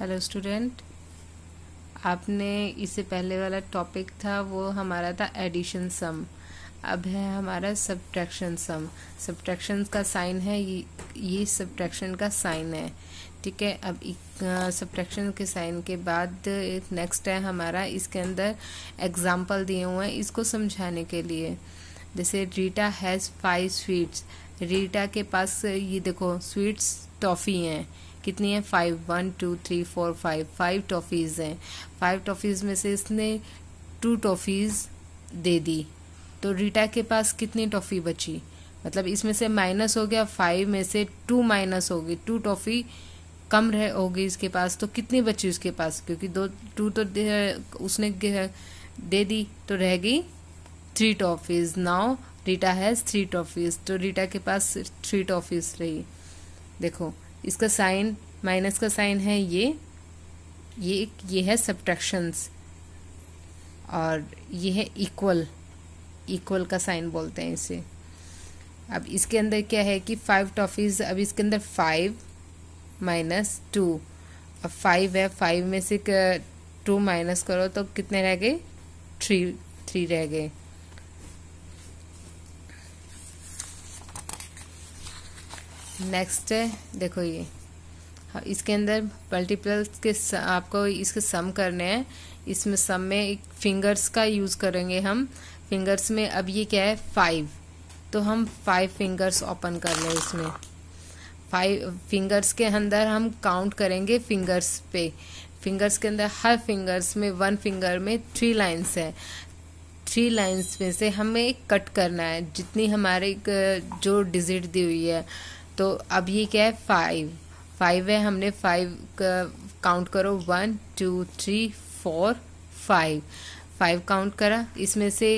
hello student आपने इससे पहले वाला टॉपिक था वो हमारा था एडिशन सम अब है हमारा सब्ट्रैक्शन सम सब्ट्रैक्शन का साइन है ये ये सब्ट्रैक्शन का साइन है ठीक है अब सब्ट्रैक्शन के साइन के बाद नेक्स्ट है हमारा इसके अंदर एग्जाम्पल दिए हुए हैं इसको समझाने के लिए जैसे Rita has five sweets Rita के पास ये देखो स्वीट्स टॉफ़ी हैं कितनी है five one two three four five five toffees हैं फाइव टॉफ़ीज़ में से इसने टू टॉफ़ीज़ दे दी तो रीटा के पास कितनी टॉफ़ी बची मतलब इसमें से माइनस हो गया फाइव में से टू माइनस होगी टू टॉफ़ी कम रह होगी इसके पास तो कितनी बची उसके पास क्योंकि दो टू तो उसने दे दी तो रह गई three toffees now Rita has three toffees तो रीटा के पास थ्री टॉफ़ीज़ रही देखो इसका साइन माइनस का साइन है ये ये एक ये है सब्ट्रैक्शंस और ये है इक्वल इक्वल का साइन बोलते हैं इसे अब इसके अंदर क्या है कि फाइव टॉफीज अब इसके अंदर फाइव माइनस टू अब फाइव है फाइव में से टू माइनस करो तो कितने रह गए थ्री थ्री रह गए नेक्स्ट है देखो ये हाँ, इसके अंदर मल्टीपल्स के आपको इसके सम करने हैं इसमें सम में एक फिंगर्स का यूज़ करेंगे हम फिंगर्स में अब ये क्या है फाइव तो हम फाइव फिंगर्स ओपन कर लें इसमें फाइव फिंगर्स के अंदर हम काउंट करेंगे फिंगर्स पे फिंगर्स के अंदर हर फिंगर्स में वन फिंगर में थ्री लाइन्स है थ्री लाइन्स में से हमें कट करना है जितनी हमारे जो डिजिट दी हुई है तो अब ये क्या है फाइव फाइव है हमने फाइव काउंट करो one two three four five five count करा इसमें से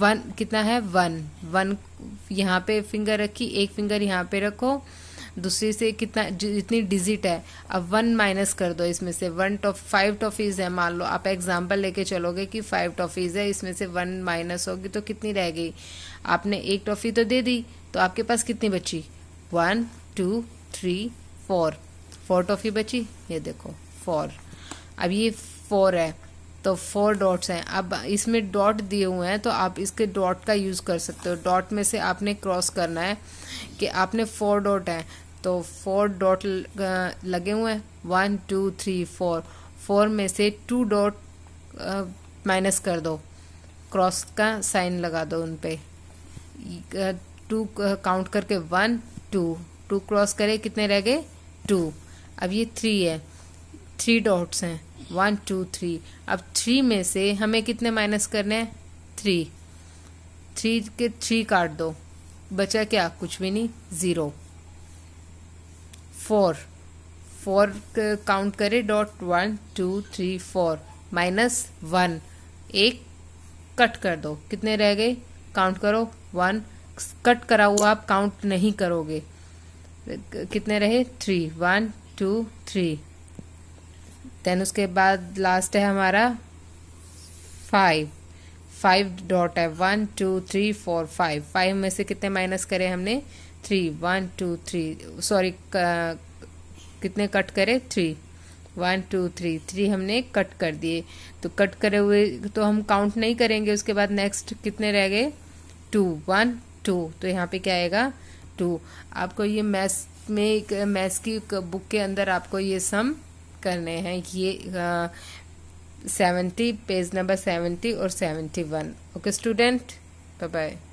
वन कितना है वन वन यहाँ पे फिंगर रखी एक फिंगर यहाँ पे रखो दूसरी से कितना जितनी डिजिट है अब वन माइनस कर दो इसमें से वन टॉफ फाइव टॉफीज है मान लो आप एग्जाम्पल लेके चलोगे कि फाइव टॉफीज है इसमें से वन माइनस होगी तो कितनी रह गई आपने एक टॉफी तो दे दी तो आपके पास कितनी बची one two three four four toffee तो बची ये देखो फोर अब ये फोर है तो फोर डॉट्स हैं अब इसमें डॉट दिए हुए हैं तो आप इसके डॉट का यूज़ कर सकते हो डॉट में से आपने क्रॉस करना है कि आपने फोर डॉट हैं तो फोर डॉट लगे हुए हैं one two three four four में से टू डॉट माइनस कर दो क्रॉस का साइन लगा दो उन पर टू काउंट करके वन टू टू क्रॉस करें कितने रह गए टू अब ये थ्री है थ्री डॉट्स हैं वन टू थ्री अब थ्री में से हमें कितने माइनस करने हैं थ्री थ्री के थ्री काट दो बचा क्या कुछ भी नहीं ज़ीरो फोर फोर काउंट करें dot one two three four minus one एक कट कर दो कितने रह गए काउंट करो वन कट करा हुआ आप काउंट नहीं करोगे कितने रहे three one two three then उसके बाद लास्ट है हमारा फाइव फाइव डॉट है one two three four five five में से कितने माइनस करे हमने three one two three sorry कितने कट करे three one two three three हमने कट कर दिए तो कट करे हुए तो हम काउंट नहीं करेंगे उसके बाद नेक्स्ट कितने रह गए टू वन टू तो यहाँ पे क्या आएगा टू आपको ये मैथ्स में एक मैथ्स की बुक के अंदर आपको ये सम करने हैं ये सेवेंटी पेज नंबर सेवेंटी और seventy one okay student bye bye